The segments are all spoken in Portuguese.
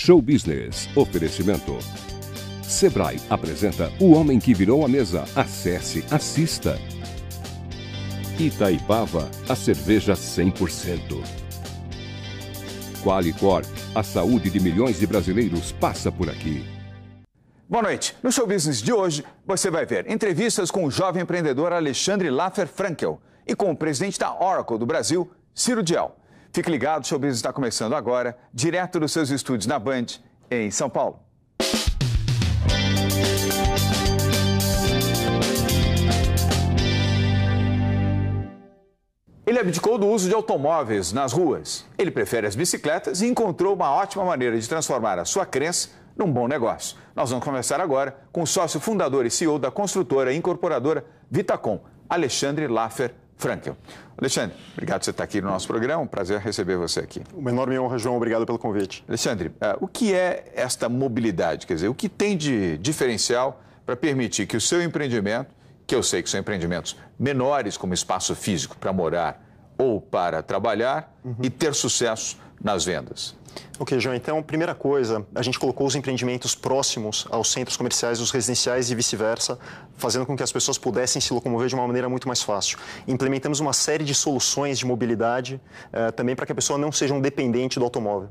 Show Business. Oferecimento. Sebrae apresenta O Homem que Virou a Mesa. Acesse, assista. Itaipava, a cerveja 100%. Qualicorp, a saúde de milhões de brasileiros passa por aqui. Boa noite. No Show Business de hoje, você vai ver entrevistas com o jovem empreendedor Alexandre Laffer Frankel e com o presidente da Oracle do Brasil, Ciro Diel. Fique ligado, o Showbiz está começando agora, direto dos seus estúdios na Band, em São Paulo. Ele abdicou do uso de automóveis nas ruas. Ele prefere as bicicletas e encontrou uma ótima maneira de transformar a sua crença num bom negócio. Nós vamos conversar agora com o sócio fundador e CEO da construtora e incorporadora Vitacom, Alexandre Laffer Frankel. Alexandre, obrigado por você estar aqui no nosso programa. Um prazer receber você aqui. Uma enorme honra, João. Obrigado pelo convite. Alexandre, uh, o que é esta mobilidade? Quer dizer, o que tem de diferencial para permitir que o seu empreendimento, que eu sei que são empreendimentos menores como espaço físico para morar ou para trabalhar, uhum. e ter sucesso nas vendas. Ok, João. Então, primeira coisa, a gente colocou os empreendimentos próximos aos centros comerciais, os residenciais e vice-versa, fazendo com que as pessoas pudessem se locomover de uma maneira muito mais fácil. Implementamos uma série de soluções de mobilidade eh, também para que a pessoa não seja um dependente do automóvel.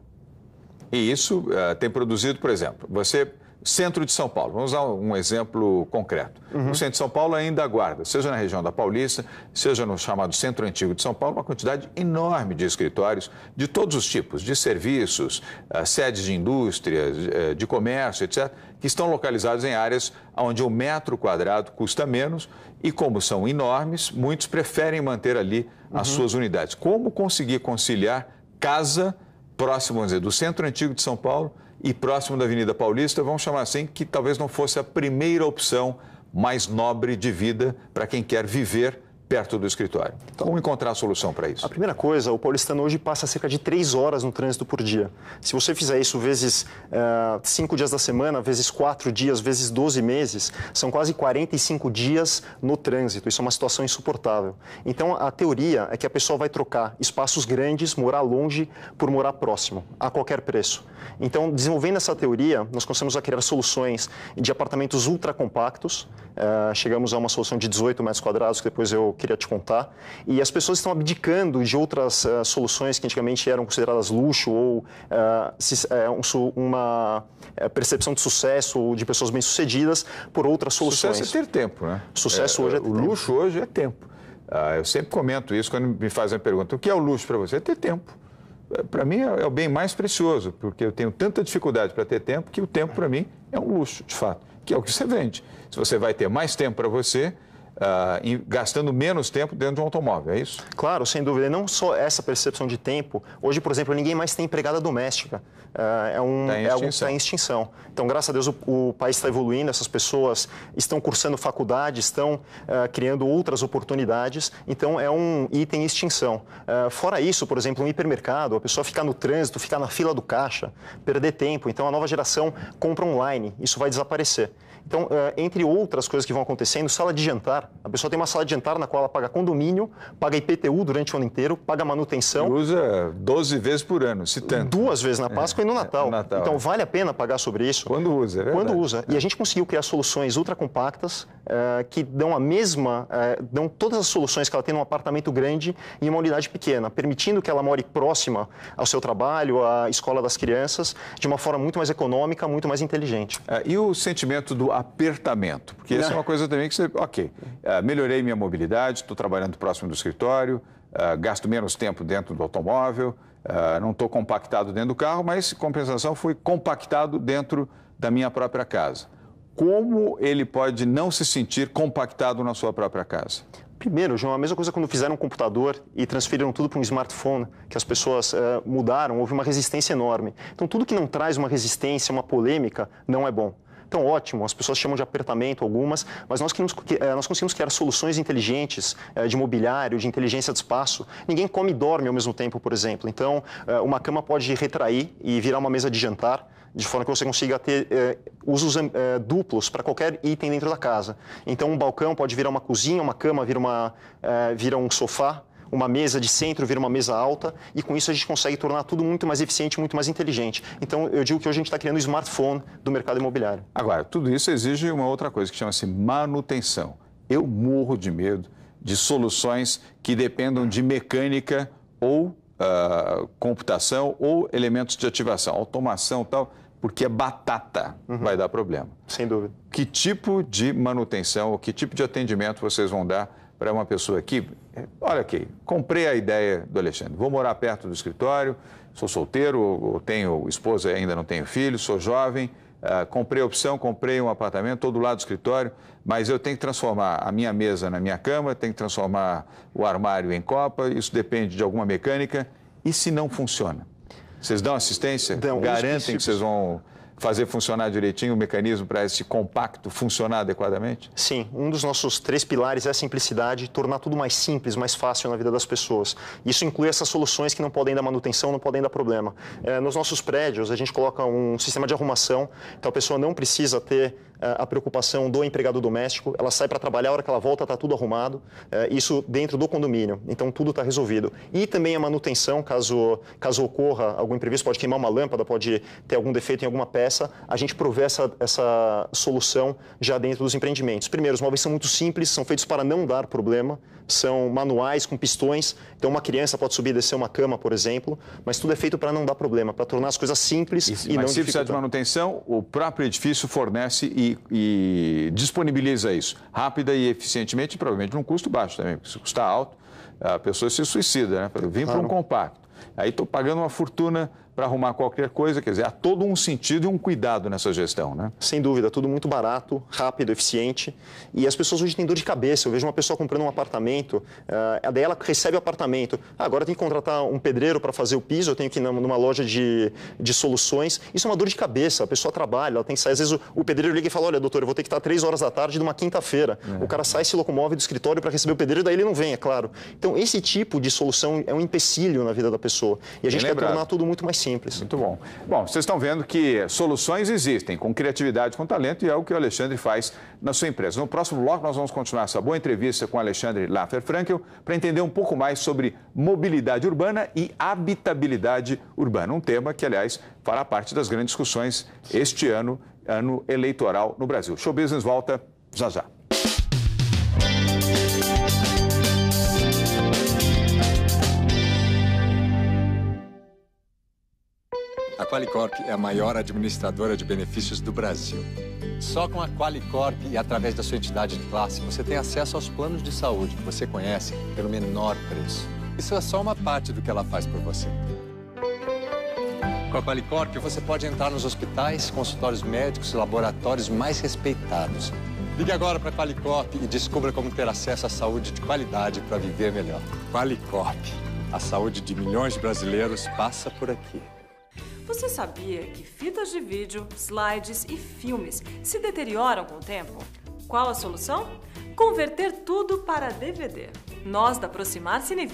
E isso eh, tem produzido, por exemplo, você Centro de São Paulo, vamos usar um exemplo concreto. Uhum. O centro de São Paulo ainda aguarda, seja na região da Paulista, seja no chamado Centro Antigo de São Paulo, uma quantidade enorme de escritórios de todos os tipos, de serviços, eh, sedes de indústrias, eh, de comércio, etc., que estão localizados em áreas onde o metro quadrado custa menos e, como são enormes, muitos preferem manter ali as uhum. suas unidades. Como conseguir conciliar casa próximo, vamos dizer, do Centro Antigo de São Paulo? e próximo da Avenida Paulista, vamos chamar assim, que talvez não fosse a primeira opção mais nobre de vida para quem quer viver perto do escritório. Então, vamos encontrar a solução para isso. A primeira coisa, o paulistano hoje passa cerca de três horas no trânsito por dia. Se você fizer isso vezes uh, cinco dias da semana, vezes quatro dias, vezes 12 meses, são quase 45 dias no trânsito. Isso é uma situação insuportável. Então, a teoria é que a pessoa vai trocar espaços grandes, morar longe, por morar próximo, a qualquer preço. Então, desenvolvendo essa teoria, nós conseguimos criar soluções de apartamentos ultracompactos. Uh, chegamos a uma solução de 18 metros quadrados, que depois eu queria te contar. E as pessoas estão abdicando de outras uh, soluções que antigamente eram consideradas luxo ou uh, se, uh, uma percepção de sucesso ou de pessoas bem-sucedidas por outras soluções. Sucesso é ter tempo, né? Sucesso é, hoje é ter O tempo. luxo hoje é tempo. Ah, eu sempre comento isso quando me fazem a pergunta: o que é o luxo para você? É ter tempo é, para mim é, é o bem mais precioso, porque eu tenho tanta dificuldade para ter tempo que o tempo para mim é um luxo, de fato, que é o que você vende. Se você vai ter mais tempo para você, Uh, gastando menos tempo dentro de um automóvel, é isso? Claro, sem dúvida. E não só essa percepção de tempo. Hoje, por exemplo, ninguém mais tem empregada doméstica. Uh, é um, tá é algo que está em extinção. Então, graças a Deus, o, o país está evoluindo, essas pessoas estão cursando faculdade, estão uh, criando outras oportunidades. Então, é um item em extinção. fora isso, por exemplo, um hipermercado, a pessoa ficar no trânsito, ficar na fila do caixa, perder tempo. Então, a nova geração compra online. Isso vai desaparecer. Então, entre outras coisas que vão acontecendo, sala de jantar a pessoa tem uma sala de jantar na qual ela paga condomínio, paga IPTU durante o ano inteiro, paga manutenção. E usa 12 vezes por ano, se tanto. Duas vezes na Páscoa é, e no é, Natal. É, Natal então, é. vale a pena pagar sobre isso. Quando usa, é verdade. Quando usa. E a é. gente conseguiu criar soluções ultra compactas eh, que dão a mesma, eh, dão todas as soluções que ela tem num apartamento grande em uma unidade pequena, permitindo que ela more próxima ao seu trabalho, à escola das crianças, de uma forma muito mais econômica, muito mais inteligente. É, e o sentimento do apertamento? Porque isso é uma coisa também que você, ok, Uh, melhorei minha mobilidade, estou trabalhando próximo do escritório, uh, gasto menos tempo dentro do automóvel, uh, não estou compactado dentro do carro, mas, em compensação, fui compactado dentro da minha própria casa. Como ele pode não se sentir compactado na sua própria casa? Primeiro, João, a mesma coisa quando fizeram um computador e transferiram tudo para um smartphone, que as pessoas mudaram, houve uma resistência enorme. Então, tudo que não traz uma resistência, uma polêmica, não é bom. Então, ótimo, as pessoas chamam de apertamento algumas, mas nós, queremos, eh, nós conseguimos criar soluções inteligentes eh, de mobiliário, de inteligência de espaço. Ninguém come e dorme ao mesmo tempo, por exemplo. Então, eh, uma cama pode retrair e virar uma mesa de jantar de forma que você consiga ter usos duplos para qualquer item dentro da casa. Então, um balcão pode virar uma cozinha, uma cama vira, uma, vira um sofá, uma mesa de centro vira uma mesa alta e com isso a gente consegue tornar tudo muito mais eficiente, muito mais inteligente. Então eu digo que hoje a gente está criando o smartphone do mercado imobiliário. Agora, tudo isso exige uma outra coisa que chama-se manutenção. Eu morro de medo de soluções que dependam de mecânica ou uh, computação ou elementos de ativação, automação tal, porque é batata uhum. vai dar problema. Sem dúvida. Que tipo de manutenção ou que tipo de atendimento vocês vão dar para uma pessoa que, é, olha aqui, comprei a ideia do Alexandre, vou morar perto do escritório, sou solteiro, ou tenho esposa, ainda não tenho filho, sou jovem, uh, comprei a opção, comprei um apartamento, todo lado do escritório, mas eu tenho que transformar a minha mesa na minha cama, tenho que transformar o armário em copa, isso depende de alguma mecânica, e se não funciona? Vocês dão assistência? Dão, Garantem que vocês vão fazer funcionar direitinho o mecanismo para esse compacto funcionar adequadamente? Sim, um dos nossos três pilares é a simplicidade, tornar tudo mais simples, mais fácil na vida das pessoas. Isso inclui essas soluções que não podem dar manutenção, não podem dar problema. É, nos nossos prédios, a gente coloca um sistema de arrumação, então a pessoa não precisa ter a preocupação do empregado doméstico. Ela sai para trabalhar, a hora que ela volta está tudo arrumado. Eh, isso dentro do condomínio. Então tudo está resolvido. E também a manutenção, caso, caso ocorra algum imprevisto, pode queimar uma lâmpada, pode ter algum defeito em alguma peça. A gente provê essa, essa solução já dentro dos empreendimentos. Primeiro, os móveis são muito simples, são feitos para não dar problema. São manuais com pistões. Então uma criança pode subir e descer uma cama, por exemplo. Mas tudo é feito para não dar problema, para tornar as coisas simples e, e mas não se precisar de manutenção, o próprio edifício fornece e e, disponibiliza isso rápida e eficientemente, provavelmente num custo baixo também, porque se custar alto, a pessoa se suicida, né? Eu vim claro. para um compacto, aí estou pagando uma fortuna para arrumar qualquer coisa. Quer dizer, há todo um sentido e um cuidado nessa gestão, né? Sem dúvida, tudo muito barato, rápido, eficiente. E as pessoas hoje têm dor de cabeça. Eu vejo uma pessoa comprando um apartamento, uh, eh, daí ela recebe o apartamento. Ah, agora tem que contratar um pedreiro para fazer o piso, eu tenho que ir numa loja de, de soluções. Isso é uma dor de cabeça. A pessoa trabalha, ela tem que sair. Às vezes o, o pedreiro liga e fala: olha, doutor, eu vou ter que estar três horas da tarde de uma quinta-feira. É. O cara sai, se locomove do escritório para receber o pedreiro, daí ele não vem, é claro. Então, esse tipo de solução é um empecilho na vida da pessoa. E a gente Bem quer lembrado. tornar tudo muito mais simples simples. Muito bom. Bom, vocês estão vendo que soluções existem, com criatividade, com talento, e é o que o Alexandre faz na sua empresa. No próximo bloco, nós vamos continuar essa boa entrevista com o Alexandre Laffer Frankel para entender um pouco mais sobre mobilidade urbana e habitabilidade urbana. Um tema que, aliás, fará parte das grandes discussões este ano, ano eleitoral no Brasil. Show Business volta já já. Qualicorp é a maior administradora de benefícios do Brasil. Só com a Qualicorp e através da sua entidade de classe, você tem acesso aos planos de saúde que você conhece pelo menor preço. Isso é só uma parte do que ela faz por você. Com a Qualicorp, você pode entrar nos hospitais, consultórios médicos e laboratórios mais respeitados. Ligue agora para a Qualicorp e descubra como ter acesso à saúde de qualidade para viver melhor. Qualicorp. A saúde de milhões de brasileiros passa por aqui. Você sabia que fitas de vídeo, slides e filmes se deterioram com o tempo? Qual a solução? Converter tudo para DVD. Nós da Aproximar Cine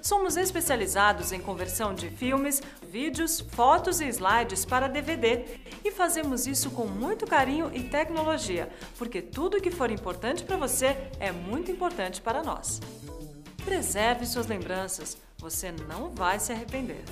somos especializados em conversão de filmes, vídeos, fotos e slides para DVD e fazemos isso com muito carinho e tecnologia, porque tudo que for importante para você é muito importante para nós. Preserve suas lembranças, você não vai se arrepender.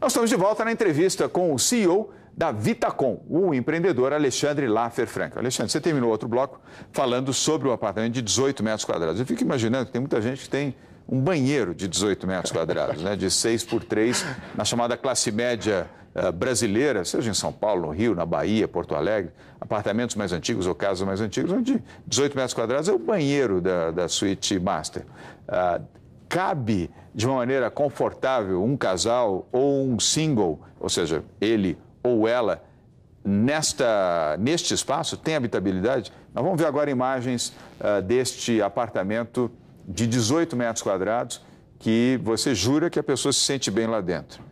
Nós estamos de volta na entrevista com o CEO da Vitacom, o empreendedor Alexandre Laffer Franco. Alexandre, você terminou outro bloco falando sobre o um apartamento de 18 metros quadrados. Eu fico imaginando que tem muita gente que tem um banheiro de 18 metros quadrados, né, de 6 por 3, na chamada classe média eh, brasileira, seja em São Paulo, no Rio, na Bahia, Porto Alegre, apartamentos mais antigos ou casas mais antigas, onde 18 metros quadrados é o banheiro da, da suíte master. Ah, cabe de uma maneira confortável um casal ou um single, ou seja, ele ou ela, nesta, neste espaço? Tem habitabilidade? Nós vamos ver agora imagens uh, deste apartamento de 18 metros quadrados que você jura que a pessoa se sente bem lá dentro.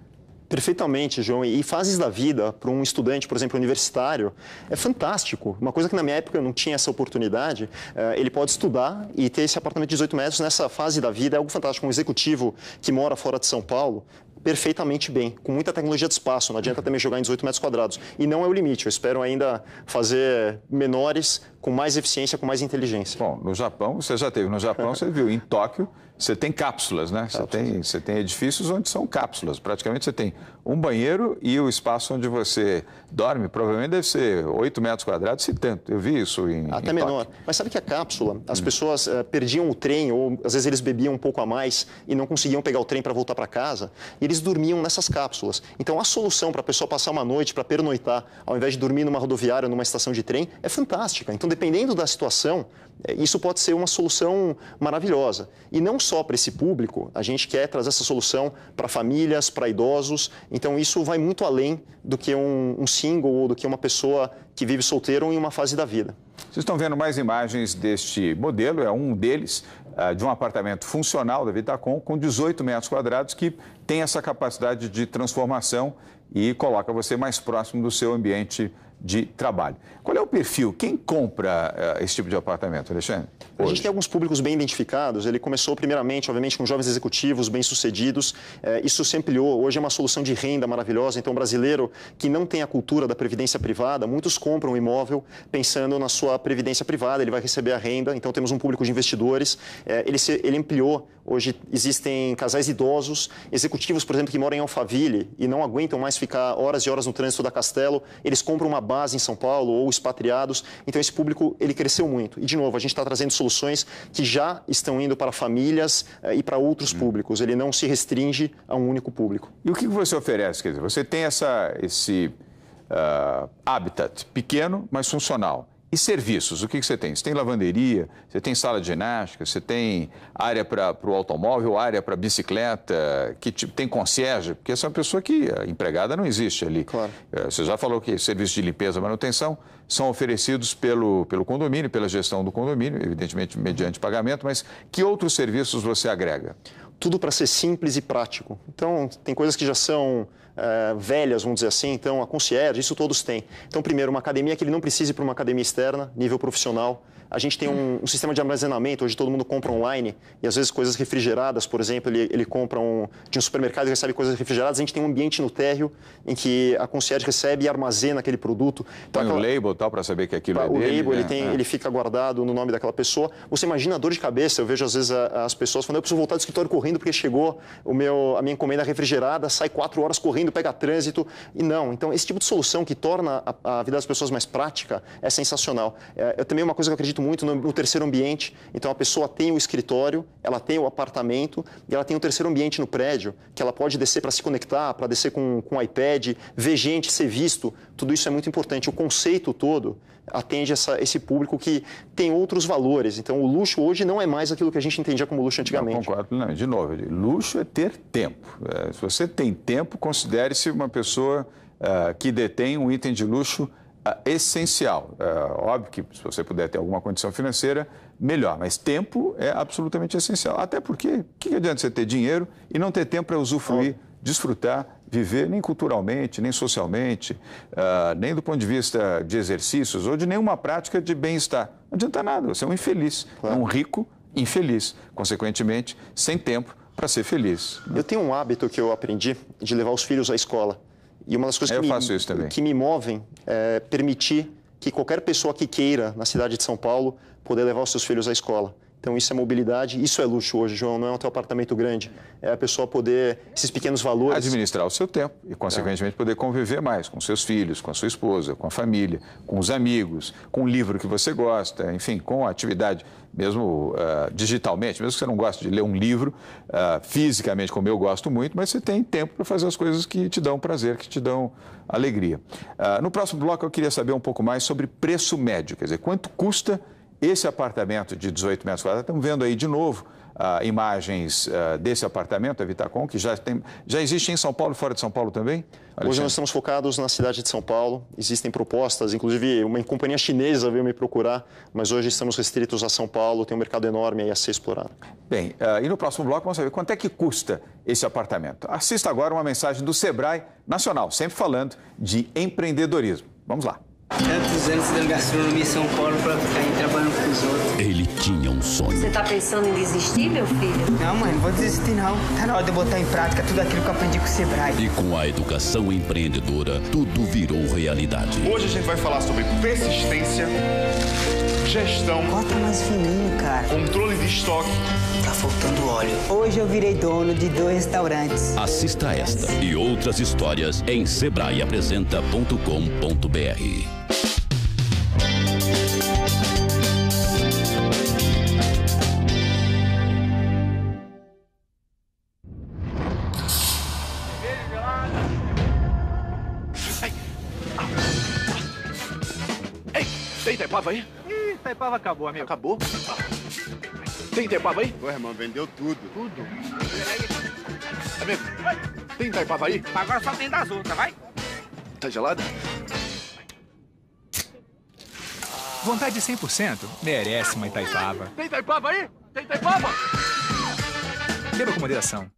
Perfeitamente, João. E fases da vida para um estudante, por exemplo, universitário, é fantástico. Uma coisa que na minha época eu não tinha essa oportunidade, eh, ele pode estudar e ter esse apartamento de 18 metros nessa fase da vida é algo fantástico. Um executivo que mora fora de São Paulo perfeitamente bem, com muita tecnologia de espaço. Não adianta também jogar em 18 metros quadrados. E não é o limite. Eu espero ainda fazer menores, com mais eficiência, com mais inteligência. Bom, no Japão, você já teve. No Japão, você viu. Em Tóquio, você tem cápsulas, né? Cápsulas. Você, tem, você tem edifícios onde são cápsulas. Praticamente você tem um banheiro e o espaço onde você dorme, provavelmente deve ser 8 metros quadrados, se tanto. Eu vi isso em. Até em menor. Tóquio. Mas sabe que a cápsula, as hum. pessoas uh, perdiam o trem, ou às vezes eles bebiam um pouco a mais e não conseguiam pegar o trem para voltar para casa, e eles eles dormiam nessas cápsulas. Então, a solução para a pessoa passar uma noite, para pernoitar, ao invés de dormir numa rodoviária, numa estação de trem, é fantástica. Então, dependendo da situação, é, isso pode ser uma solução maravilhosa. E não só para esse público, a gente quer trazer essa solução para famílias, para idosos. Então, isso vai muito além do que um, um single ou do que uma pessoa que vive solteiro em uma fase da vida. Vocês estão vendo mais imagens deste modelo, é um deles. Ah, de um apartamento funcional da Vitacom com 18 metros quadrados que tem essa capacidade de transformação e coloca você mais próximo do seu ambiente de trabalho. Qual é o perfil? Quem compra uh, esse tipo de apartamento, Alexandre? Hoje? A gente tem alguns públicos bem identificados. Ele começou primeiramente, obviamente, com jovens executivos bem-sucedidos. É, isso se ampliou. Hoje é uma solução de renda maravilhosa. Então, o brasileiro que não tem a cultura da previdência privada, muitos compram um imóvel pensando na sua previdência privada. Ele vai receber a renda. Então, temos um público de investidores. É, ele, se, ele ampliou Hoje existem casais idosos, executivos, por exemplo, que moram em Alphaville e não aguentam mais ficar horas e horas no trânsito da Castelo, eles compram uma base em São Paulo ou expatriados. Então esse público ele cresceu muito. E de novo, a gente está trazendo soluções que já estão indo para famílias eh, e para outros hum. públicos. Ele não se restringe a um único público. E o que você oferece? Quer dizer, você tem essa, esse uh, habitat pequeno, mas funcional e serviços, o que, que você tem? Você tem lavanderia, você tem sala de ginástica, você tem área para o automóvel, área para bicicleta, que tipo, tem concierge, porque essa é uma pessoa que eh, empregada não existe ali. Claro. Eh, você já falou que serviços de limpeza e manutenção são oferecidos pelo, pelo condomínio, pela gestão do condomínio, evidentemente mediante pagamento, mas que outros serviços você agrega? Tudo para ser simples e prático. Então, tem coisas que já são uh, velhas, vamos dizer assim, então a concierge, isso todos têm. Então, primeiro, uma academia que ele não precise para uma academia externa, nível profissional, a gente tem um, um, sistema de armazenamento, hoje todo mundo compra online, e às vezes coisas refrigeradas, por exemplo, ele, ele compra um, de um supermercado e recebe coisas refrigeradas. A gente tem um ambiente no térreo em que a concierge recebe e armazena aquele produto. Então, tem aquela... um label tal para saber que aquilo é dele. O label, né? ele, tem, é. ele fica guardado no nome daquela pessoa. Você imagina a dor de cabeça, eu vejo às vezes a, as pessoas falando, eu preciso voltar do escritório correndo porque chegou o meu, a minha encomenda refrigerada, sai quatro horas correndo, pega trânsito. E não, então esse tipo de solução que torna a, a vida das pessoas mais prática é sensacional. É, eu também, uma coisa que eu acredito acredito muito no, no, terceiro ambiente. Então a pessoa tem o escritório, ela tem o apartamento e ela tem o terceiro ambiente no prédio, que ela pode descer para se conectar, para descer com, com o iPad, ver gente, ser visto. Tudo isso é muito importante. O conceito todo atende essa, esse público que tem outros valores. Então o luxo hoje não é mais aquilo que a gente entendia como luxo antigamente. concordo, não. De novo, luxo é ter tempo. É, se você tem tempo, considere-se uma pessoa ah, que detém um item de luxo é essencial. É, óbvio que se você puder ter alguma condição financeira, melhor, mas tempo é absolutamente essencial. Até porque, o que adianta você ter dinheiro e não ter tempo para usufruir, desfrutar, viver, nem culturalmente, nem socialmente, uh, nem do ponto de vista de exercícios ou de nenhuma prática de bem-estar? Não adianta nada, você é um infeliz, claro. é um rico infeliz, consequentemente, sem tempo para ser feliz. Né? Eu tenho um hábito que eu aprendi de levar os filhos à escola. E uma das coisas que, me, que me, movem é permitir que qualquer pessoa que queira, na cidade de São Paulo, poder levar os seus filhos à escola. Então, isso é mobilidade, isso é luxo hoje, João, não é um teu apartamento grande. É a pessoa poder, esses pequenos valores. Administrar o seu tempo e, consequentemente, é. poder conviver mais com seus filhos, com a sua esposa, com a família, com os amigos, com o livro que você gosta, enfim, com a atividade, mesmo uh, digitalmente, mesmo que você não goste de ler um livro uh, fisicamente, como eu gosto muito, mas você tem tempo para fazer as coisas que te dão prazer, que te dão alegria. Uh, no próximo bloco, eu queria saber um pouco mais sobre preço médio, quer dizer, quanto custa esse apartamento de 18 metros quadrados, estamos vendo aí de novo ah, imagens ah, desse apartamento, a Vitacom, que já, tem, já existe em São Paulo fora de São Paulo também? Alexandre. Hoje nós estamos focados na cidade de São Paulo. Existem propostas, inclusive uma companhia chinesa veio me procurar, mas hoje estamos restritos a São Paulo, tem um mercado enorme a ser explorado. Bem, ah, e no próximo bloco vamos saber quanto é que custa esse apartamento. Assista agora uma mensagem do Sebrae Nacional, sempre falando de empreendedorismo. Vamos lá. Tantos anos dando gastronomia em São Paulo pra ficar aí trabalhando com os outros. Ele tinha um sonho. Você tá pensando em desistir, meu filho? Não, mãe, não vou desistir não. Tá na hora de eu botar em prática tudo aquilo que eu aprendi com o Sebrae. E com a educação empreendedora, tudo virou realidade. Hoje a gente vai falar sobre persistência, gestão. Cota mais fininho, cara. Controle de estoque. Tá faltando óleo. Hoje eu virei dono de dois restaurantes. Assista esta e outras histórias em sebraeapresenta.com.br. Itaipava acabou, amigo. Acabou? Tem Itaipava aí? Ué, irmão, vendeu tudo. Tudo? Amigo, tem Itaipava aí? Agora só tem das outras, vai? Tá gelada? Vontade 100% merece uma Itaipava. Tem Itaipava aí? Tem Itaipava? Beba com moderação.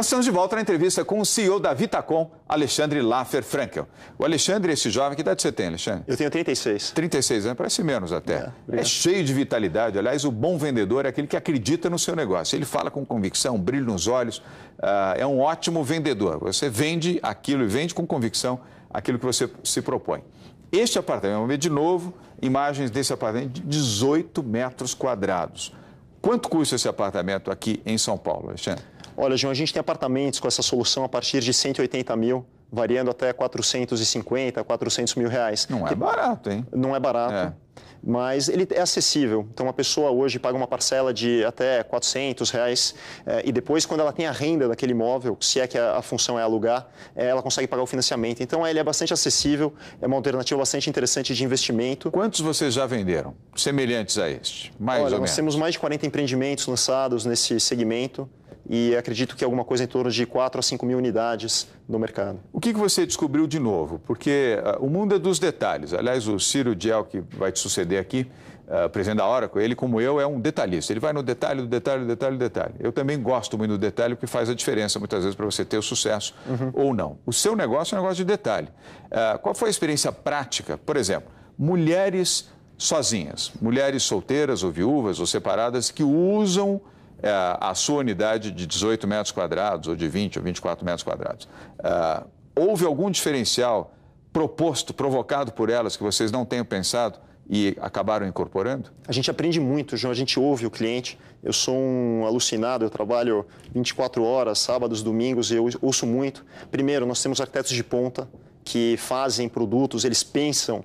Nós estamos de volta na entrevista com o CEO da Vitacom, Alexandre Laffer Frankel. O Alexandre, esse jovem, que idade você tem, Alexandre? Eu tenho 36. 36 anos, parece menos até. É, é, cheio de vitalidade. Aliás, o bom vendedor é aquele que acredita no seu negócio. Ele fala com convicção, brilho nos olhos. Uh, é um ótimo vendedor. Você vende aquilo e vende com convicção aquilo que você se propõe. Este apartamento, vamos ver de novo imagens desse apartamento de 18 metros quadrados. Quanto custa esse apartamento aqui em São Paulo, Alexandre? Olha, João, a gente tem apartamentos com essa solução a partir de 180 mil, variando até 450, 400 mil reais. Não é barato, hein? Não é barato. É. Mas ele é acessível. Então, uma pessoa hoje paga uma parcela de até 400 reais eh, e depois, quando ela tem a renda daquele imóvel, se é que a, função é alugar, eh, ela consegue pagar o financiamento. Então, ele é bastante acessível, é uma alternativa bastante interessante de investimento. Quantos vocês já venderam semelhantes a este? Mais Olha, ou nós menos. temos mais de 40 empreendimentos lançados nesse segmento e acredito que alguma coisa em torno de 4 a 5 mil unidades no mercado. O que, você descobriu de novo? Porque ah, o mundo é dos detalhes. Aliás, o Ciro Diel, que vai te suceder aqui, ah, presidente da Oracle, ele, como eu, é um detalhista. Ele vai no detalhe, no detalhe, no detalhe, no detalhe. Eu também gosto muito do detalhe, porque faz a diferença muitas vezes para você ter o sucesso uhum. ou não. O seu negócio é um negócio de detalhe. Ah, qual foi a experiência prática? Por exemplo, mulheres sozinhas, mulheres solteiras ou viúvas ou separadas que usam é, a sua unidade de 18 metros quadrados, ou de 20 ou 24 metros quadrados, é, houve algum diferencial proposto, provocado por elas, que vocês não tenham pensado e acabaram incorporando? A gente aprende muito, João. A gente ouve o cliente. Eu sou um alucinado, eu trabalho 24 horas, sábados, domingos, e eu ouço muito. Primeiro, nós temos arquitetos de ponta que fazem produtos, eles pensam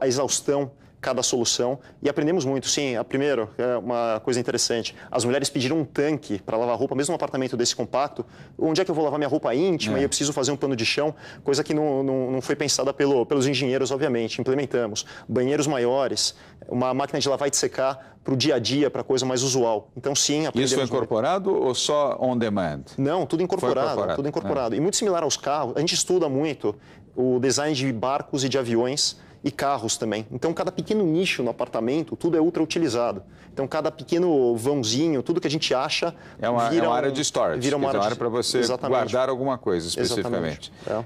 a exaustão cada solução e aprendemos muito. Sim, a primeiro, é uma coisa interessante, as mulheres pediram um tanque para lavar roupa, mesmo um apartamento desse compacto, onde é que eu vou lavar minha roupa íntima é. e eu preciso fazer um pano de chão, coisa que não, não, não foi pensada pelo, pelos engenheiros, obviamente, implementamos. Banheiros maiores, uma máquina de lavar e de secar para o dia a dia, para coisa mais usual. Então, sim, aprendemos Isso foi incorporado muito. ou só on demand? Não, tudo incorporado, incorporado tudo incorporado. É. E muito similar aos carros, a gente estuda muito o design de barcos e de aviões e carros também. Então, cada pequeno nicho no apartamento, tudo é ultra utilizado. Então, cada pequeno vãozinho, tudo que a gente acha. É uma, vira é uma área de storage. Vira uma área, área para você Exatamente. guardar alguma coisa especificamente. É. Uh,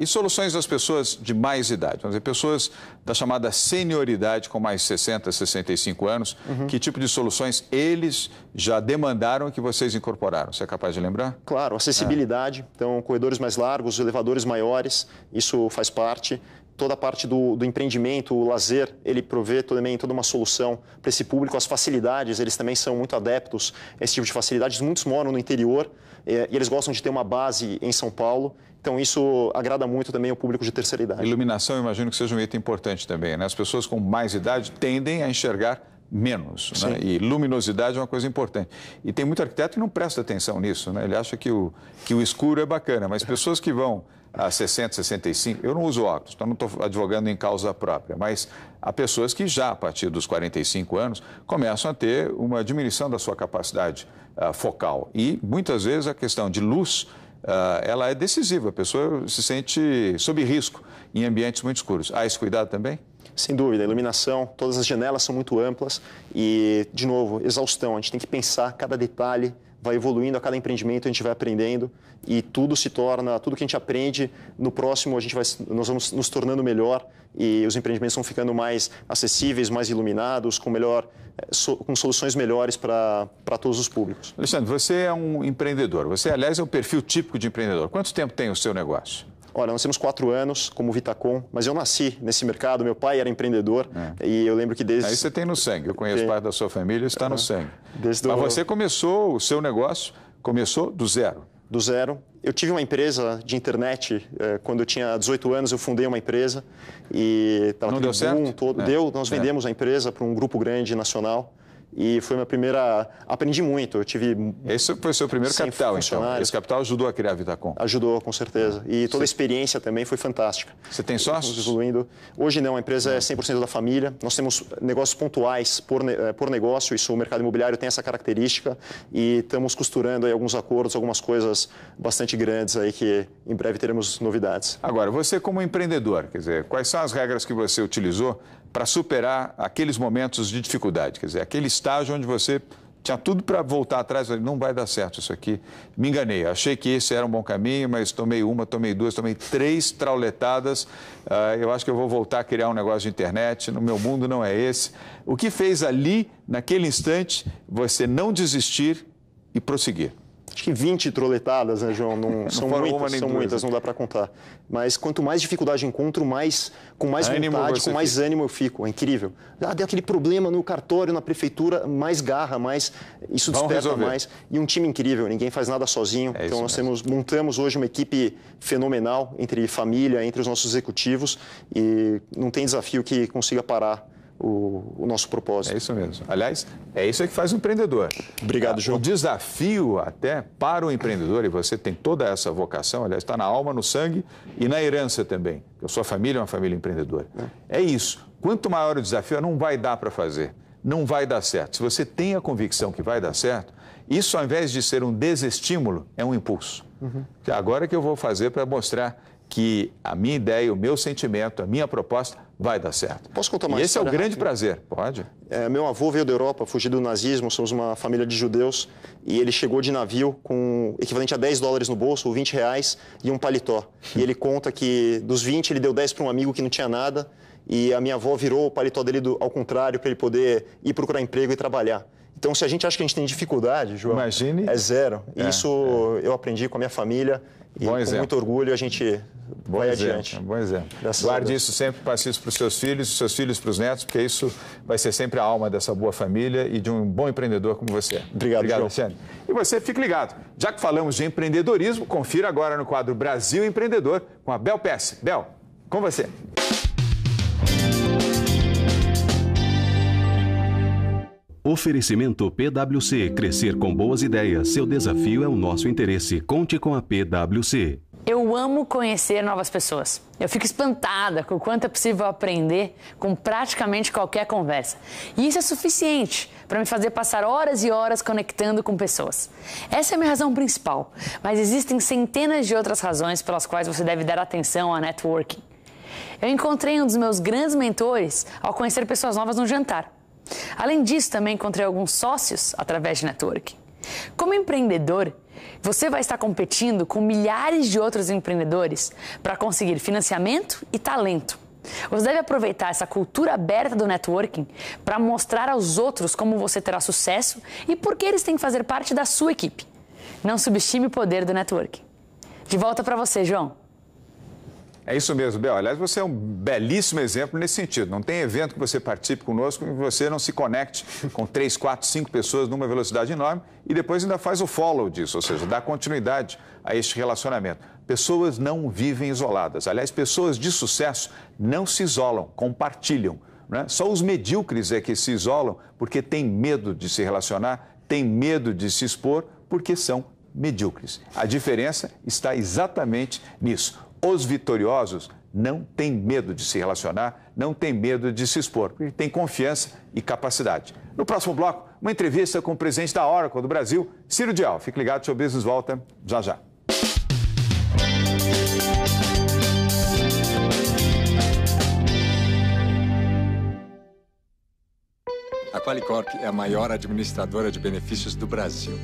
e soluções das pessoas de mais idade? Vamos dizer, pessoas da chamada senioridade com mais 60, 65 anos. Uhum. Que tipo de soluções eles já demandaram que vocês incorporaram? Você é capaz de lembrar? Claro, acessibilidade. É. Então, corredores mais largos, elevadores maiores, isso faz parte toda a parte do, do empreendimento, o lazer, ele provê também toda uma solução para esse público. As facilidades, eles também são muito adeptos a esse tipo de facilidades. Muitos moram no interior é, e eles gostam de ter uma base em São Paulo. Então, isso agrada muito também o público de terceira idade. Iluminação, imagino que seja um item importante também, né? As pessoas com mais idade tendem a enxergar menos. Né? E luminosidade é uma coisa importante. E tem muito arquiteto que não presta atenção nisso. Né? Ele acha que o, que o escuro é bacana, mas pessoas que vão a 60, 65, eu não uso óculos, então não estou advogando em causa própria, mas há pessoas que já a partir dos 45 anos começam a ter uma diminuição da sua capacidade uh, focal. E muitas vezes a questão de luz, uh, ela é decisiva, a pessoa se sente sob risco em ambientes muito escuros. Há ah, esse cuidado também? Sem dúvida, iluminação, todas as janelas são muito amplas e, de novo, exaustão. A gente tem que pensar cada detalhe vai evoluindo, a cada empreendimento a gente vai aprendendo e tudo se torna, tudo que a gente aprende, no próximo a gente vai, nós vamos nos tornando melhor e os empreendimentos vão ficando mais acessíveis, mais iluminados, com melhor eh, com soluções melhores para todos os públicos. Alexandre, você é um empreendedor. Você, aliás, é um perfil típico de empreendedor. Quanto tempo tem o seu negócio? Olha, nós temos quatro anos, como Vitacom, mas eu nasci nesse mercado, meu pai era empreendedor é. e eu lembro que desde... Aí você tem no sangue, eu conheço tem... parte da sua família, está no sangue. Desde mas do... você começou o seu negócio, começou do zero. Do zero. Eu tive uma empresa de internet, eh, quando eu tinha 18 anos eu fundei uma empresa e... Não deu certo? Todo... É. Deu, nós é. vendemos a empresa para um grupo grande nacional. E foi minha primeira. Aprendi muito. Eu tive. Esse foi o seu primeiro capital, então. Esse capital ajudou a criar a Vitacom. Ajudou, com certeza. E toda Sim. a experiência também foi fantástica. Você tem sócios? Evoluindo. Hoje não, a empresa é 100% da família. Nós temos negócios pontuais por, eh, por negócio, isso o mercado imobiliário tem essa característica. E estamos costurando aí alguns acordos, algumas coisas bastante grandes aí que em breve teremos novidades. Agora, você como empreendedor, quer dizer, quais são as regras que você utilizou para superar aqueles momentos de dificuldade, quer dizer, aquele estágio onde você tinha tudo para voltar atrás, não vai dar certo isso aqui. Me enganei, achei que esse era um bom caminho, mas tomei uma, tomei duas, tomei três trauletadas. Uh, eu acho que eu vou voltar a criar um negócio de internet, no meu mundo não é esse. O que fez ali, naquele instante, você não desistir e prosseguir? acho que 20 troletadas, né, João? Não, não são muitas, são muitas, não dá para contar. Mas quanto mais dificuldade encontro, mais com mais ânimo vontade, com mais fica. ânimo eu fico. É incrível. Ah, deu aquele problema no cartório, na prefeitura, mais garra, mais isso desperta resolver. mais. E um time incrível, ninguém faz nada sozinho. É então nós temos, montamos hoje uma equipe fenomenal entre família, entre os nossos executivos e não tem desafio que consiga parar o, o, nosso propósito. É isso mesmo. Aliás, é isso que faz o empreendedor. Obrigado, João. O desafio até para o empreendedor, e você tem toda essa vocação, aliás, está na alma, no sangue e na herança também. A sua família é uma família empreendedora. É, é isso. Quanto maior o desafio, não vai dar para fazer. Não vai dar certo. Se você tem a convicção que vai dar certo, isso ao invés de ser um desestímulo, é um impulso. Uhum. Agora que eu vou fazer para mostrar que a minha ideia, o meu sentimento, a minha proposta vai dar certo. Posso contar mais? E esse é o grande rápido. prazer, pode? É, meu avô veio da Europa, fugiu do nazismo, somos uma família de judeus, e ele chegou de navio com equivalente a 10 dólares no bolso, ou 20 reais, e um paletó. E ele conta que dos 20 ele deu 10 para um amigo que não tinha nada, e a minha avó virou o paletó dele do, ao contrário para ele poder ir procurar emprego e trabalhar. Então, se a gente acha que a gente tem dificuldade, João, Imagine. é zero. É, isso é. eu aprendi com a minha família e Bom com exemplo. muito orgulho a gente Bom vai exemplo, adiante. Bom exemplo. Guarde isso sempre, passe isso para os seus filhos, os seus filhos para os netos, porque isso vai ser sempre a alma dessa boa família e de um bom empreendedor como você. Obrigado, Obrigado João. E você, fique ligado. Já que falamos de empreendedorismo, confira agora no quadro Brasil Empreendedor com a Bel Pesce. Bel, com você. Oferecimento PwC. Crescer com boas ideias. Seu desafio é o nosso interesse. Conte com a PwC. Eu amo conhecer novas pessoas. Eu fico espantada com o quanto é possível aprender com praticamente qualquer conversa. E isso é suficiente para me fazer passar horas e horas conectando com pessoas. Essa é a minha razão principal, mas existem centenas de outras razões pelas quais você deve dar atenção a networking. Eu encontrei um dos meus grandes mentores ao conhecer pessoas novas no jantar. Além disso, também encontrei alguns sócios através de networking. Como empreendedor, você vai estar competindo com milhares de outros empreendedores para conseguir financiamento e talento. Você deve aproveitar essa cultura aberta do networking para mostrar aos outros como você terá sucesso e por que eles têm que fazer parte da sua equipe. Não subestime o poder do networking. De volta para você, João. É isso mesmo, Bel. Aliás, você é um belíssimo exemplo nesse sentido. Não tem evento que você participe conosco e você não se conecte com três, quatro, cinco pessoas numa velocidade enorme e depois ainda faz o follow disso, ou seja, dá continuidade a este relacionamento. Pessoas não vivem isoladas. Aliás, pessoas de sucesso não se isolam, compartilham. Né? Só os medíocres é que se isolam porque têm medo de se relacionar, têm medo de se expor, porque são medíocres. A diferença está exatamente nisso. Os vitoriosos não têm medo de se relacionar, não têm medo de se expor, porque têm confiança e capacidade. No próximo bloco, uma entrevista com o presidente da Oracle do Brasil, Ciro Dial. Fique ligado, seu business volta já já. A Qualicorp é a maior administradora de benefícios do Brasil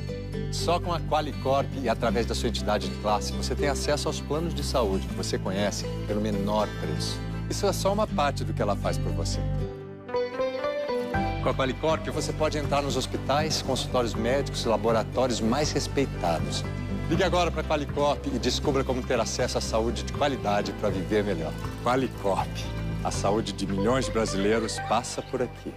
só com a Qualicorp e através da sua entidade de classe, você tem acesso aos planos de saúde que você conhece pelo menor preço. Isso é só uma parte do que ela faz por você. Com a Qualicorp, você pode entrar nos hospitais, consultórios médicos e laboratórios mais respeitados. Ligue agora para a Qualicorp e descubra como ter acesso à saúde de qualidade para viver melhor. Qualicorp. A saúde de milhões de brasileiros passa por aqui.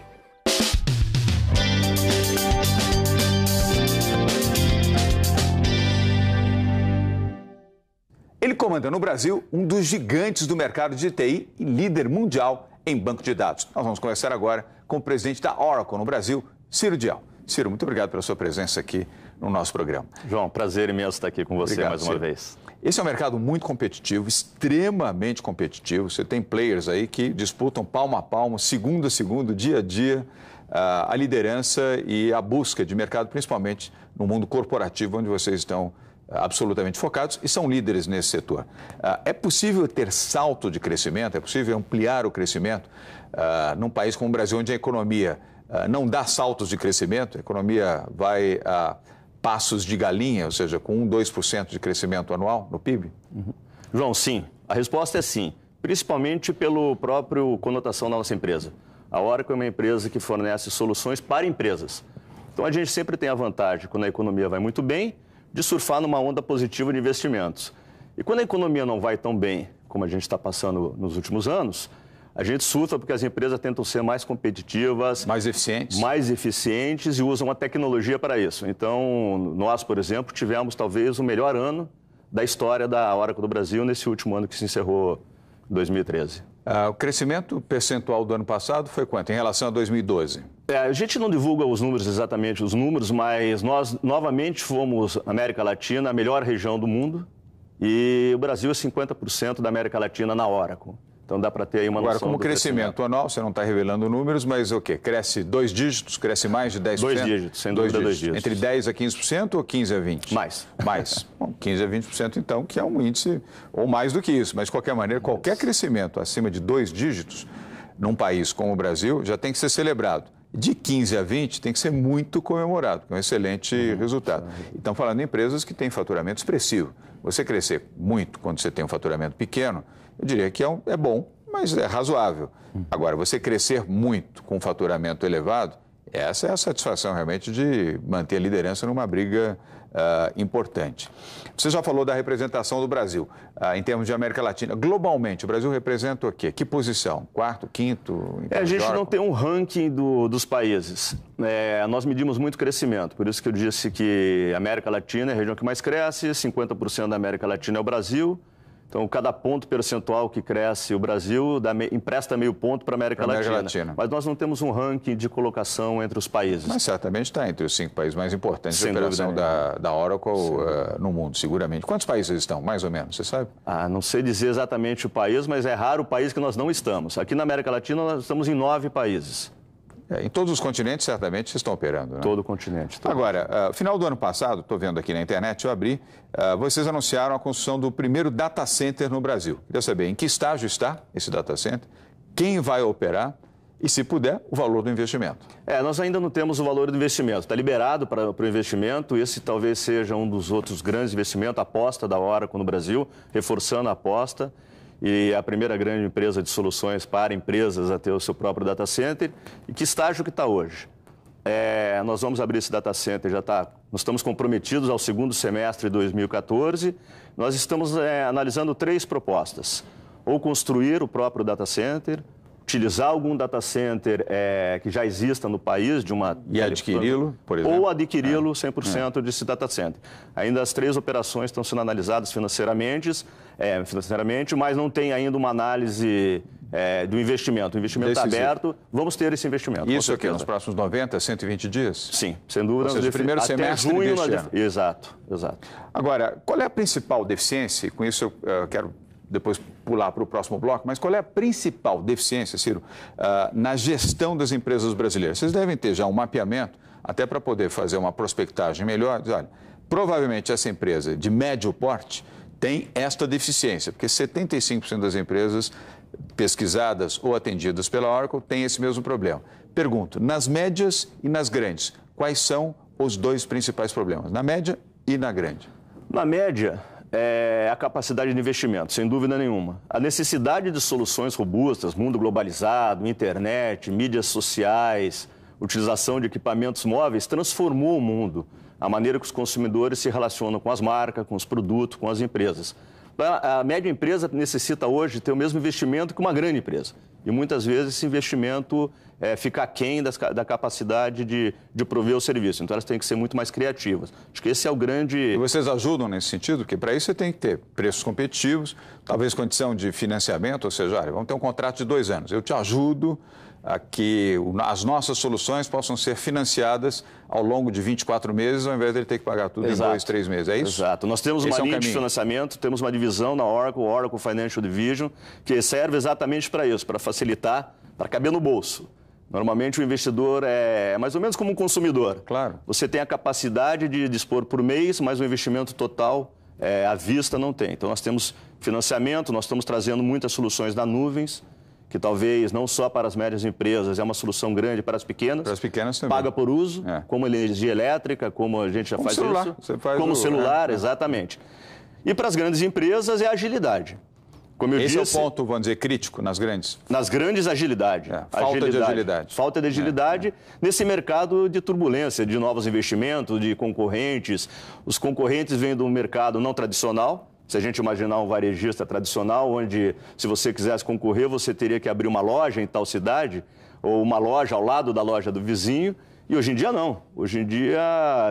comanda no Brasil um dos gigantes do mercado de TI e líder mundial em banco de dados. Nós vamos conversar agora com o presidente da Oracle no Brasil, Ciro Dial. Ciro, muito obrigado pela sua presença aqui no nosso programa. João, prazer imenso estar aqui com você obrigado, mais uma Ciro. vez. Esse é um mercado muito competitivo, extremamente competitivo. Você tem players aí que disputam palmo a palmo, segundo a segundo, dia a dia, ah, a liderança e a busca de mercado, principalmente no mundo corporativo, onde vocês estão absolutamente focados e são líderes nesse setor. Ah, é possível ter salto de crescimento, é possível ampliar o crescimento ah, num país como o Brasil, onde a economia ah, não dá saltos de crescimento, a economia vai a passos de galinha, ou seja, com 1, 2% de crescimento anual no PIB? Uhum. João, sim. A resposta é sim, principalmente pelo próprio conotação da nossa empresa. A Oracle é uma empresa que fornece soluções para empresas. Então a gente sempre tem a vantagem quando a economia vai muito bem, de surfar numa onda positiva de investimentos. E quando a economia não vai tão bem como a gente está passando nos últimos anos, a gente surfa porque as empresas tentam ser mais competitivas, mais eficientes, mais eficientes e usam a tecnologia para isso. Então, nós, por exemplo, tivemos talvez o melhor ano da história da Oracle do Brasil nesse último ano que se encerrou 2013. Ah, o crescimento percentual do ano passado foi quanto em relação a 2012? É, a gente não divulga os números exatamente, os números, mas nós novamente fomos América Latina a melhor região do mundo e o Brasil é 50% da América Latina na Oracle. Então dá para ter aí uma Agora, noção. Agora, como crescimento, crescimento anual, você não está revelando números, mas o quê? Cresce dois dígitos, cresce mais de 10%? Dois dígitos, sem dois dúvida, dígitos. dois dígitos. Entre 10% a 15% ou 15% a 20%? Mais. Mais. Bom, 15% a 20% então, que é um índice, ou mais do que isso, mas de qualquer maneira, qualquer crescimento acima de dois dígitos, num país como o Brasil, já tem que ser celebrado de 15 a 20 tem que ser muito comemorado, que é um excelente uhum, resultado. É então, falando em empresas que têm faturamento expressivo. Você crescer muito quando você tem um faturamento pequeno, eu diria que é, um, é bom, mas é razoável. Agora, você crescer muito com faturamento elevado, essa é a satisfação realmente de manter a liderança numa briga uh, importante. Você já falou da representação do Brasil uh, em termos de América Latina. Globalmente, o Brasil representa o quê? Que posição? Quarto, quinto? É, a gente não tem um ranking do, dos países. É, nós medimos muito crescimento, por isso que eu disse que a América Latina é a região que mais cresce, 50% da América Latina é o Brasil, então, cada ponto percentual que cresce o Brasil dá, empresta meio ponto para a América, América Latina. Latina. Mas nós não temos um ranking de colocação entre os países. Mas certamente está entre os cinco países mais importantes Sem de operação da, da Oracle uh, no mundo, seguramente. Quantos países estão, mais ou menos, você sabe? Ah, não sei dizer exatamente o país, mas é raro o país que nós não estamos. Aqui na América Latina, nós estamos em nove países. É, em todos os continentes, certamente, estão operando. Né? Todo o continente. Todo Agora, uh, final do ano passado, estou vendo aqui na internet, eu abri, uh, vocês anunciaram a construção do primeiro data center no Brasil. Queria saber em que estágio está esse data center, quem vai operar e, se puder, o valor do investimento. É, nós ainda não temos o valor do investimento. Está liberado para, o investimento. Esse talvez seja um dos outros grandes investimentos, aposta da hora no Brasil, reforçando a aposta e a primeira grande empresa de soluções para empresas a ter o seu próprio data center. E que estágio que está hoje? É, nós vamos abrir esse data center, já está. Nós estamos comprometidos ao segundo semestre de 2014. Nós estamos é, analisando três propostas: ou construir o próprio data center, utilizar algum data center é, que já exista no país de uma... E adquiri-lo, por exemplo? Ou adquiri-lo 100% é. desse data center. Ainda as três operações estão sendo analisadas financeiramente, é, financeiramente mas não tem ainda uma análise é, do investimento. O investimento está aberto, vamos ter esse investimento. Isso aqui, nos próximos 90, 120 dias? Sim, sem dúvida. Ou seja, primeiro até semestre junho, deste nós... Exato, exato. Agora, qual é a principal deficiência, com isso eu, eu eh, quero depois pular para o próximo bloco, mas qual é a principal deficiência, Ciro, ah, na gestão das empresas brasileiras? Vocês devem ter já um mapeamento, até para poder fazer uma prospectagem melhor. Olha, provavelmente essa empresa de médio porte tem esta deficiência, porque 75% das empresas pesquisadas ou atendidas pela Oracle têm esse mesmo problema. Pergunto, nas médias e nas grandes, quais são os dois principais problemas? Na média e na grande? Na média, é, a capacidade de investimento, sem dúvida nenhuma. A necessidade de soluções robustas, mundo globalizado, internet, mídias sociais, utilização de equipamentos móveis, transformou o mundo, a maneira que os consumidores se relacionam com as marcas, com os produtos, com as empresas. Então, a média empresa necessita hoje ter o mesmo investimento que uma grande empresa e muitas vezes esse investimento é, fica aquém das, da capacidade de, de prover o serviço. Então elas têm que ser muito mais criativas. Acho que esse é o grande. E vocês ajudam nesse sentido? Porque para isso você tem que ter preços competitivos, talvez condição de financiamento, ou seja, vamos ter um contrato de dois anos. Eu te ajudo que as nossas soluções possam ser financiadas ao longo de 24 meses, ao invés ele ter que pagar tudo Exato. em dois, três meses. É isso? Exato. Nós temos Esse uma é linha de financiamento, temos uma divisão na Oracle, Oracle Financial Division, que serve exatamente para isso, para facilitar, para caber no bolso. Normalmente o investidor é, é mais ou menos como um consumidor. Claro. Você tem a capacidade de dispor por mês, mas o investimento total é, à vista não tem. Então nós temos financiamento, nós estamos trazendo muitas soluções da nuvens que talvez não só para as médias empresas é uma solução grande para as pequenas. Para as pequenas também. Paga por uso, é. como energia elétrica, como a gente já como faz celular. isso. Você faz como o, celular, é. exatamente. E para as grandes empresas é agilidade. Como eu Esse disse, é o ponto, vamos dizer, crítico nas grandes? Nas grandes, agilidade. É, falta agilidade, de agilidade. Falta de é, agilidade é, é. nesse mercado de turbulência, de novos investimentos, de concorrentes. Os concorrentes vêm do mercado não tradicional, se a gente imaginar um varejista tradicional, onde se você quisesse concorrer, você teria que abrir uma loja em tal cidade, ou uma loja ao lado da loja do vizinho. E hoje em dia não. Hoje em dia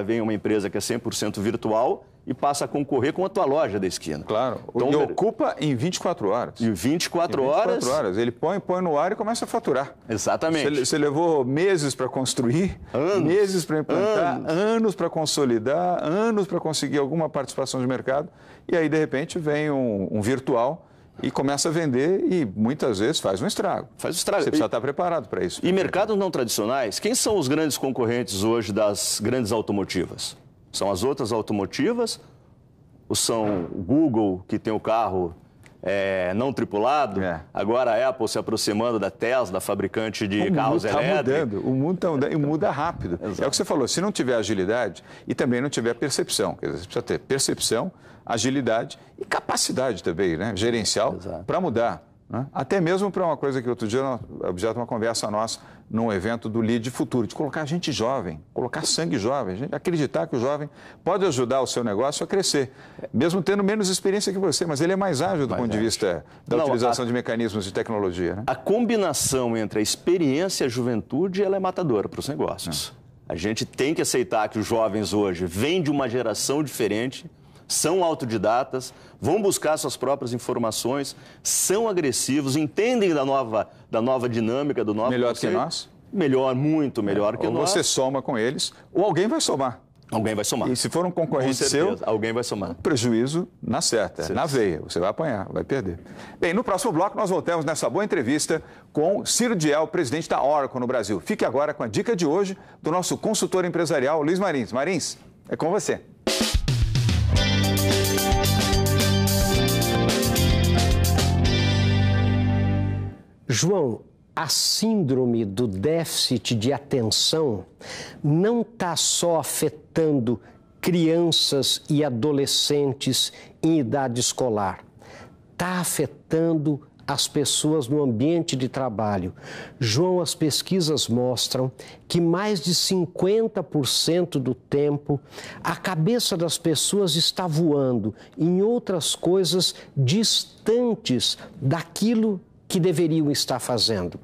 vem uma empresa que é 100% virtual e passa a concorrer com a tua loja da esquina. Claro. Então, e ocupa em 24 horas. Em 24, em 24 horas. Ele põe, põe no ar e começa a faturar. Exatamente. Você, você levou meses para construir, anos, meses para implantar, anos para consolidar, anos para conseguir alguma participação de mercado. E aí, de repente, vem um, um virtual e começa a vender e muitas vezes faz um estrago. Faz um estrago. Você precisa e... estar preparado para isso. E mercados não tradicionais, quem são os grandes concorrentes hoje das grandes automotivas? São as outras automotivas? Ou são o Google, que tem o carro é, não tripulado. É. Agora a Apple se aproximando da Tesla, fabricante de o carros mundo tá elétricos. Mudando, o mundo está mudando e muda rápido. Exato. É o que você falou, se não tiver agilidade e também não tiver percepção, quer dizer, você precisa ter percepção, agilidade e capacidade também, né, gerencial, para mudar. Né? Até mesmo para uma coisa que outro dia objeto de uma conversa nossa num evento do Lead Futuro, de colocar gente jovem, colocar sangue jovem, gente acreditar que o jovem pode ajudar o seu negócio a crescer, mesmo tendo menos experiência que você, mas ele é mais ágil do mais ponto ágil. de vista eh, da Não, utilização a... de mecanismos de tecnologia. Né? A combinação entre a experiência e a juventude ela é matadora para os negócios. É. A gente tem que aceitar que os jovens hoje vêm de uma geração diferente são autodidatas, vão buscar suas próprias informações, são agressivos, entendem da nova, da nova dinâmica, do novo... Melhor que nós? Melhor, muito melhor é, que ou nós. Você soma com eles, ou alguém vai somar. Alguém vai somar. E se for um concorrente seu, alguém vai somar. Prejuízo na certa, certo. na veia. Você vai apanhar, vai perder. Bem, no próximo bloco nós voltamos nessa boa entrevista com Ciro Diel, presidente da Oracle no Brasil. Fique agora com a dica de hoje do nosso consultor empresarial Luiz Marins. Marins, é com você. João, a síndrome do déficit de atenção não está só afetando crianças e adolescentes em idade escolar, está afetando as pessoas no ambiente de trabalho. João, as pesquisas mostram que mais de 50% do tempo a cabeça das pessoas está voando em outras coisas distantes daquilo que deveriam estar fazendo.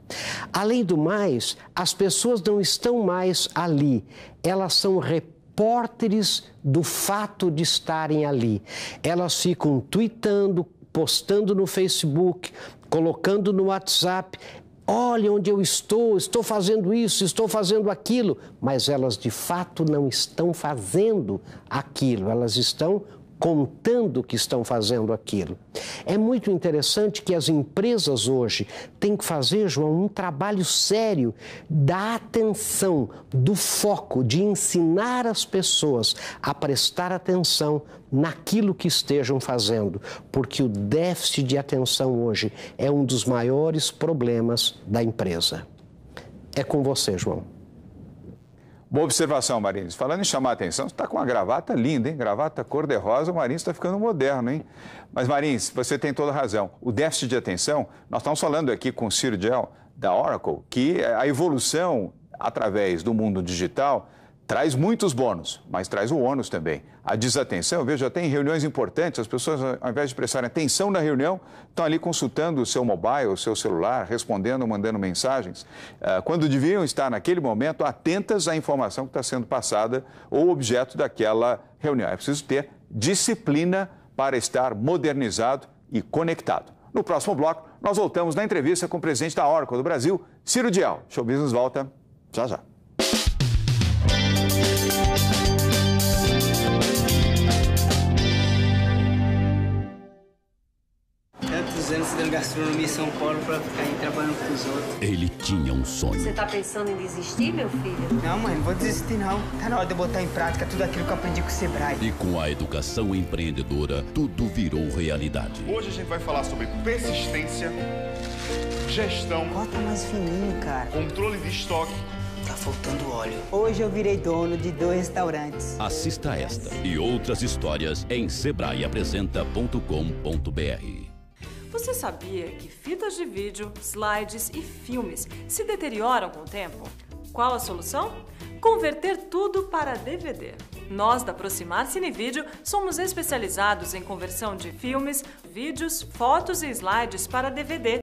Além do mais, as pessoas não estão mais ali, elas são repórteres do fato de estarem ali. Elas ficam tweetando, postando no Facebook, colocando no WhatsApp, olha onde eu estou, estou fazendo isso, estou fazendo aquilo, mas elas de fato não estão fazendo aquilo, elas estão contando que estão fazendo aquilo. É muito interessante que as empresas hoje têm que fazer, João, um trabalho sério da atenção, do foco, de ensinar as pessoas a prestar atenção naquilo que estejam fazendo, porque o déficit de atenção hoje é um dos maiores problemas da empresa. É com você, João. Boa observação, Marins. Falando em chamar a atenção, você está com uma gravata linda, hein? Gravata cor-de-rosa, o Marins está ficando moderno, hein? Mas, Marins, você tem toda razão. O déficit de atenção, nós estamos falando aqui com o Ciro Gell, da Oracle, que é a evolução através do mundo digital traz muitos bônus, mas traz o ônus também. A desatenção, eu vejo até em reuniões importantes, as pessoas, ao invés de prestarem atenção na reunião, estão ali consultando o seu mobile, o seu celular, respondendo, mandando mensagens, eh, quando deviam estar, naquele momento, atentas à informação que está sendo passada ou objeto daquela reunião. É preciso ter disciplina para estar modernizado e conectado. No próximo bloco, nós voltamos na entrevista com o presidente da Oracle do Brasil, Ciro Diel. Show Business volta já já. gastronomia São Paulo para ficar aí trabalhando com os outros. Ele tinha um sonho. Você tá pensando em desistir, meu filho? Não, mãe, não vou desistir não. Tá na hora de eu botar em prática tudo aquilo que eu aprendi com o Sebrae. E com a educação empreendedora, tudo virou realidade. Hoje a gente vai falar sobre persistência, gestão... Corta mais fininho, cara. Controle de estoque. Tá faltando óleo. Hoje eu virei dono de dois restaurantes. Assista esta e outras histórias em sebraeapresenta.com.br. Você sabia que fitas de vídeo, slides e filmes se deterioram com o tempo? Qual a solução? Converter tudo para DVD. Nós da Aproximar Cinevídeo somos especializados em conversão de filmes, vídeos, fotos e slides para DVD